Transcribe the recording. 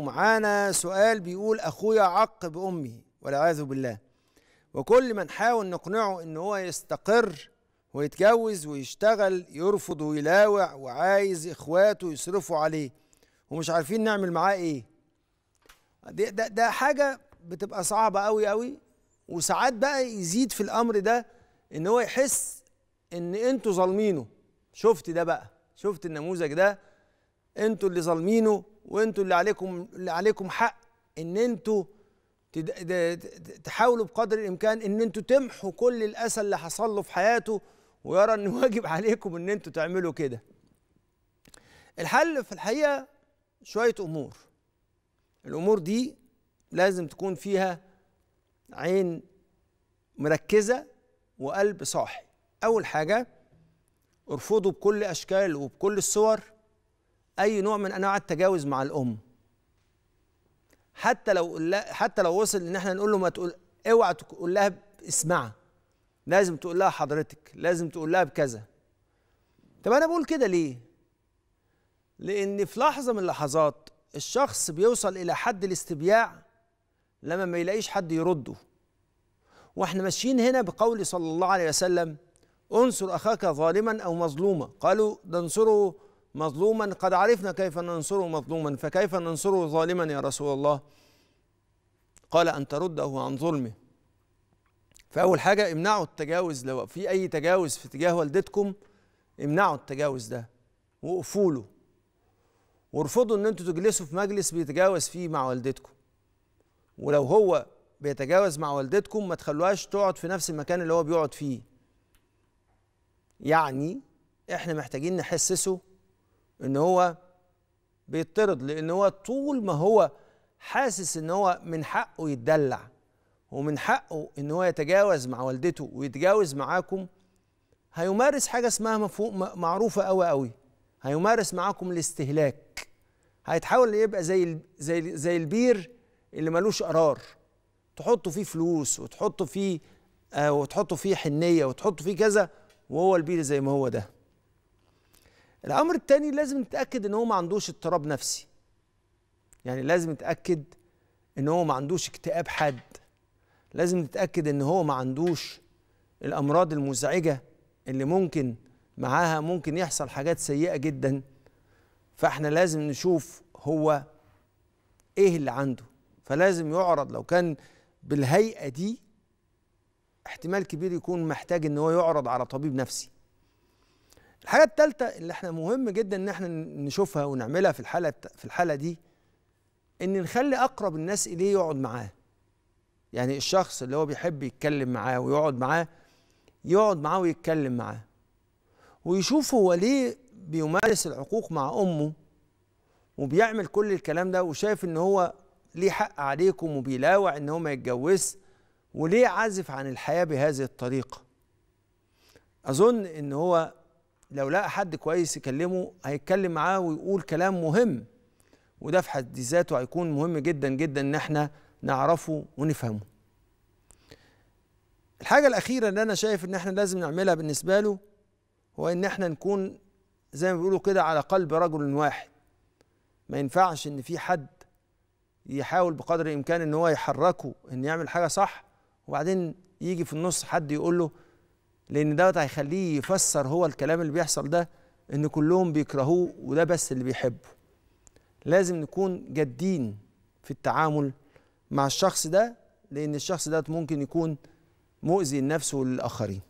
ومعانا سؤال بيقول اخويا عق بامي والعياذ بالله وكل ما نحاول نقنعه ان هو يستقر ويتجوز ويشتغل يرفض ويلاوع وعايز اخواته يصرفوا عليه ومش عارفين نعمل معاه ايه ده, ده, ده حاجه بتبقى صعبه قوي قوي وساعات بقى يزيد في الامر ده ان هو يحس ان انتوا ظالمينه شفت ده بقى شفت النموذج ده انتوا اللي ظالمينه وانتوا اللي عليكم اللي عليكم حق ان انتوا تحاولوا بقدر الامكان ان انتوا تمحوا كل الاسى اللي حصل له في حياته ويرى ان واجب عليكم ان انتوا تعملوا كده الحل في الحقيقه شويه امور الامور دي لازم تكون فيها عين مركزه وقلب صاحي اول حاجه ارفضوا بكل اشكال وبكل الصور اي نوع من انواع التجاوز مع الام حتى لو حتى لو وصل ان احنا نقول له ما تقول اوعى تقول لها اسمعها لازم تقول لها حضرتك لازم تقول لها بكذا طب انا بقول كده ليه لان في لحظه من اللحظات الشخص بيوصل الى حد الاستبياع لما ما يلاقيش حد يرده واحنا ماشيين هنا بقول صلى الله عليه وسلم انصر اخاك ظالما او مظلوما قالوا ننصره مظلوما قد عرفنا كيف ننصره مظلوما فكيف ننصره ظالما يا رسول الله قال أن ترده عن ظلمه فأول حاجة امنعوا التجاوز لو في أي تجاوز في تجاه والدتكم امنعوا التجاوز ده وقفوا له وارفضوا ان انتوا تجلسوا في مجلس بيتجاوز فيه مع والدتكم ولو هو بيتجاوز مع والدتكم ما تخلوهاش تقعد في نفس المكان اللي هو بيقعد فيه يعني احنا محتاجين نحسسه ان هو بيطرد لان هو طول ما هو حاسس ان هو من حقه يتدلع ومن حقه ان هو يتجاوز مع والدته ويتجاوز معاكم هيمارس حاجه اسمها مفهوم معروفه قوي قوي هيمارس معاكم الاستهلاك هيتحاول يبقى زي زي زي البير اللي ملوش قرار تحطوا فيه فلوس وتحطوا فيه آه وتحطوا فيه حنيه وتحطوا فيه كذا وهو البير زي ما هو ده الامر الثاني لازم نتاكد ان هو ما عندوش اضطراب نفسي يعني لازم نتاكد ان هو ما عندوش اكتئاب حاد لازم نتاكد ان هو ما عندوش الامراض المزعجه اللي ممكن معاها ممكن يحصل حاجات سيئه جدا فاحنا لازم نشوف هو ايه اللي عنده فلازم يعرض لو كان بالهيئه دي احتمال كبير يكون محتاج ان هو يعرض على طبيب نفسي الحاجه الثالثه اللي احنا مهم جدا ان احنا نشوفها ونعملها في الحاله في الحاله دي ان نخلي اقرب الناس اليه يقعد معاه يعني الشخص اللي هو بيحب يتكلم معاه ويقعد معاه يقعد معاه ويتكلم معاه ويشوف هو ليه بيمارس العقوق مع امه وبيعمل كل الكلام ده وشايف ان هو ليه حق عليكم وبيلاوع ان هو ما يتجوزش وليه عازف عن الحياه بهذه الطريقه اظن ان هو لو لقى حد كويس يكلمه هيتكلم معاه ويقول كلام مهم وده في حد ذاته هيكون مهم جدا جدا ان احنا نعرفه ونفهمه الحاجة الأخيرة اللي أنا شايف إن إحنا لازم نعملها بالنسبة له هو إن إحنا نكون زي ما بيقولوا كده على قلب رجل واحد ما ينفعش إن في حد يحاول بقدر الإمكان إن هو يحركه إن يعمل حاجة صح وبعدين يجي في النص حد يقول له لان دوت هيخليه يفسر هو الكلام اللي بيحصل ده ان كلهم بيكرهوه وده بس اللي بيحبه لازم نكون جادين في التعامل مع الشخص ده لان الشخص ده ممكن يكون مؤذي لنفسه وللاخرين